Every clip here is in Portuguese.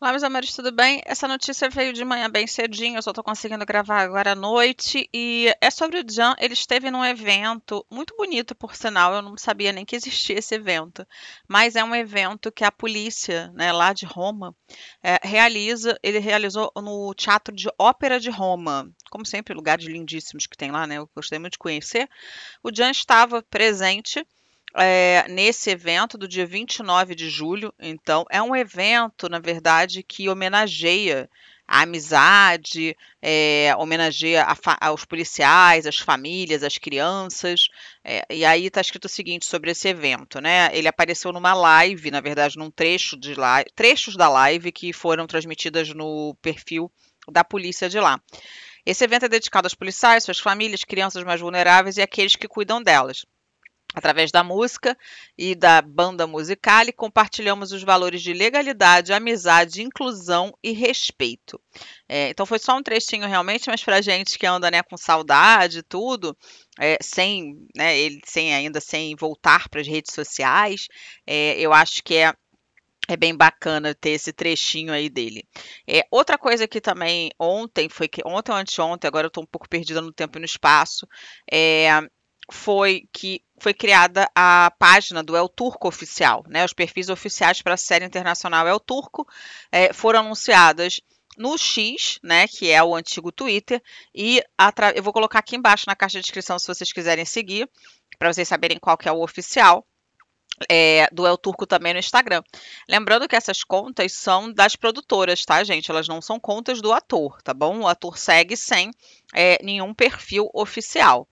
Olá, meus amores, tudo bem? Essa notícia veio de manhã bem cedinho, eu só tô conseguindo gravar agora à noite. E é sobre o Jan, ele esteve num evento, muito bonito por sinal, eu não sabia nem que existia esse evento. Mas é um evento que a polícia, né, lá de Roma, é, realiza, ele realizou no Teatro de Ópera de Roma. Como sempre, lugares lindíssimos que tem lá, né, eu gostei muito de conhecer. O Jan estava presente é, nesse evento do dia 29 de julho. Então, é um evento, na verdade, que homenageia a amizade, é, homenageia aos policiais, as famílias, as crianças. É, e aí está escrito o seguinte sobre esse evento, né? Ele apareceu numa live, na verdade, num trecho de live, trechos da live que foram transmitidas no perfil da polícia de lá. Esse evento é dedicado aos policiais, suas famílias, crianças mais vulneráveis e aqueles que cuidam delas. Através da música e da banda musical, compartilhamos os valores de legalidade, amizade, inclusão e respeito. É, então foi só um trechinho realmente, mas para gente que anda né, com saudade e tudo, é, sem, né, ele, sem ainda sem voltar para as redes sociais, é, eu acho que é é bem bacana ter esse trechinho aí dele. É, outra coisa que também ontem, foi que ontem ou anteontem, agora eu estou um pouco perdida no tempo e no espaço, é, foi que foi criada a página do El Turco oficial, né? Os perfis oficiais para a série internacional El Turco é, foram anunciadas no X, né, que é o antigo Twitter, e eu vou colocar aqui embaixo na caixa de descrição se vocês quiserem seguir, para vocês saberem qual que é o oficial. É, do El Turco também no Instagram. Lembrando que essas contas são das produtoras, tá, gente? Elas não são contas do ator, tá bom? O ator segue sem é, nenhum perfil oficial.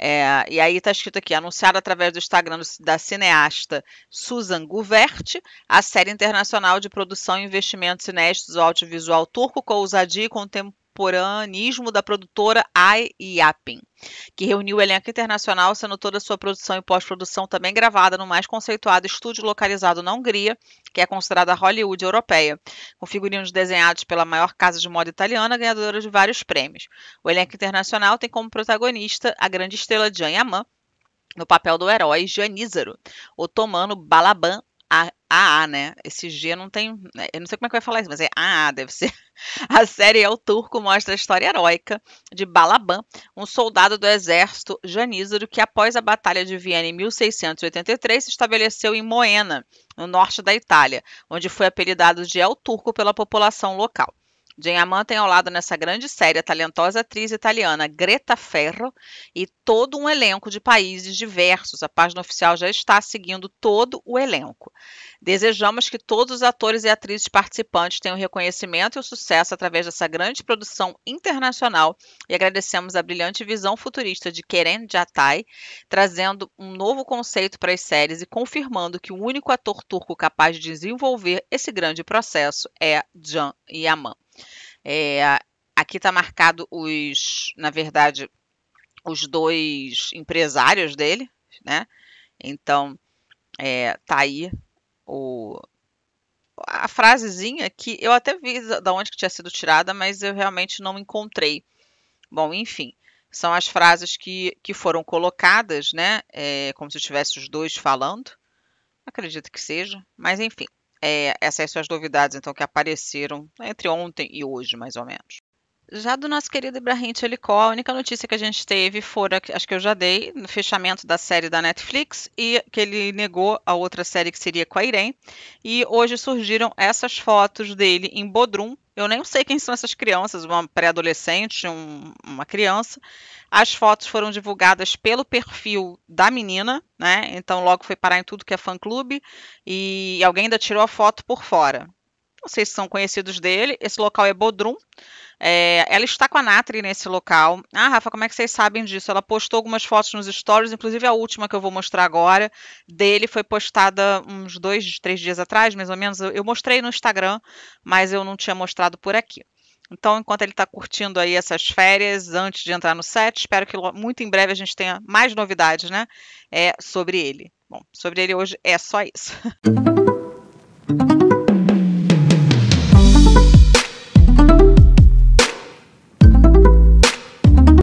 É, e aí está escrito aqui: anunciado através do Instagram da cineasta Susan Guvert, a série internacional de produção e investimentos inéditos do audiovisual turco com ousadia e contem contemporaneismo da produtora Ai Yapin, que reuniu o elenco internacional, sendo toda a sua produção e pós-produção também gravada no mais conceituado estúdio localizado na Hungria, que é considerada Hollywood europeia, com figurinos desenhados pela maior casa de moda italiana, ganhadora de vários prêmios. O elenco internacional tem como protagonista a grande estrela Jean Yaman, no papel do herói Janízaro, otomano Balaban a a né? Esse G não tem. Né? Eu não sei como é que vai falar isso, mas é AA, deve ser. A série El Turco mostra a história heróica de Balaban, um soldado do exército janízaro que, após a Batalha de Viena em 1683, se estabeleceu em Moena, no norte da Itália, onde foi apelidado de El Turco pela população local. Jane Amman tem ao lado nessa grande série a talentosa atriz italiana Greta Ferro e todo um elenco de países diversos. A página oficial já está seguindo todo o elenco. Desejamos que todos os atores e atrizes participantes tenham reconhecimento e o sucesso através dessa grande produção internacional e agradecemos a brilhante visão futurista de Keren Jatay trazendo um novo conceito para as séries e confirmando que o único ator turco capaz de desenvolver esse grande processo é Can Yaman. É, aqui está marcado os, na verdade, os dois empresários dele, né? Então, é, tá aí o, a frasezinha que eu até vi da onde que tinha sido tirada, mas eu realmente não encontrei. Bom, enfim, são as frases que, que foram colocadas, né? É, como se estivesse tivesse os dois falando. Acredito que seja, mas enfim é, essas suas novidades, então, que apareceram entre ontem e hoje, mais ou menos? Já do nosso querido Ibrahim Tchelicó, a única notícia que a gente teve fora, acho que eu já dei, no fechamento da série da Netflix e que ele negou a outra série que seria com a Irene. E hoje surgiram essas fotos dele em Bodrum. Eu nem sei quem são essas crianças, uma pré-adolescente, um, uma criança. As fotos foram divulgadas pelo perfil da menina, né? Então logo foi parar em tudo que é fã-clube e alguém ainda tirou a foto por fora vocês são conhecidos dele. Esse local é Bodrum. É, ela está com a Natri nesse local. Ah, Rafa, como é que vocês sabem disso? Ela postou algumas fotos nos stories, inclusive a última que eu vou mostrar agora dele foi postada uns dois, três dias atrás, mais ou menos. Eu, eu mostrei no Instagram, mas eu não tinha mostrado por aqui. Então, enquanto ele está curtindo aí essas férias, antes de entrar no set, espero que muito em breve a gente tenha mais novidades, né? É, sobre ele. Bom, sobre ele hoje é só isso.